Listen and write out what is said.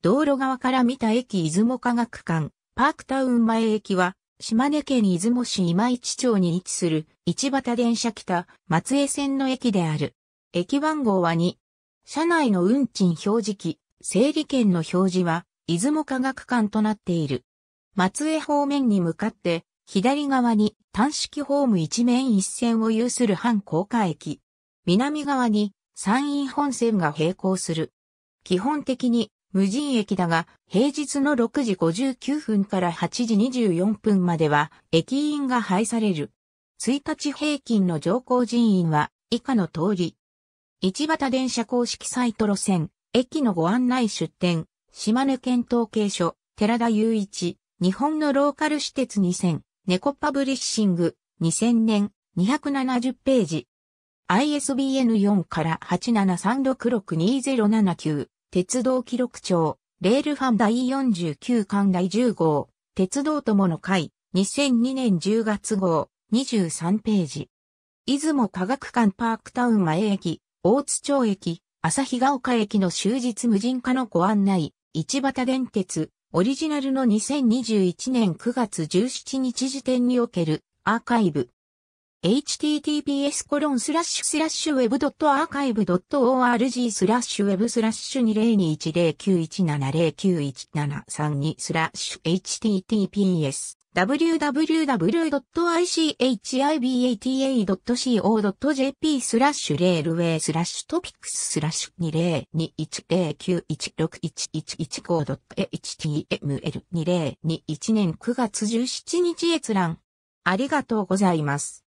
道路側から見た駅出雲科学館、パークタウン前駅は、島根県出雲市今市町に位置する、市畑電車北、松江線の駅である。駅番号は2。車内の運賃表示機、整理券の表示は、出雲科学館となっている。松江方面に向かって、左側に単式ホーム一面一線を有する半高架駅。南側に山陰本線が並行する。基本的に無人駅だが、平日の6時59分から8時24分までは、駅員が配される。1日平均の乗降人員は、以下の通り。一畑電車公式サイト路線、駅のご案内出店、島根県統計所、寺田雄一、日本のローカル私鉄2000、猫パブリッシング、2000年、270ページ。ISBN4 から873662079。鉄道記録帳、レールファン第49巻第10号、鉄道友の会、2002年10月号、23ページ。出雲科学館パークタウン前駅、大津町駅、日ヶ丘駅の終日無人化のご案内、市畑電鉄、オリジナルの2021年9月17日時点におけるアーカイブ、https コロンスラッシュスラッシュ web.archive.org スラッシュ web スラッシュ20210917091732スラッシュ https www.ichibata.co.jp スラッシュレールウェイスラッシュトピックススラッシュ 2021091115.html2021 年9月17日閲覧ありがとうございます。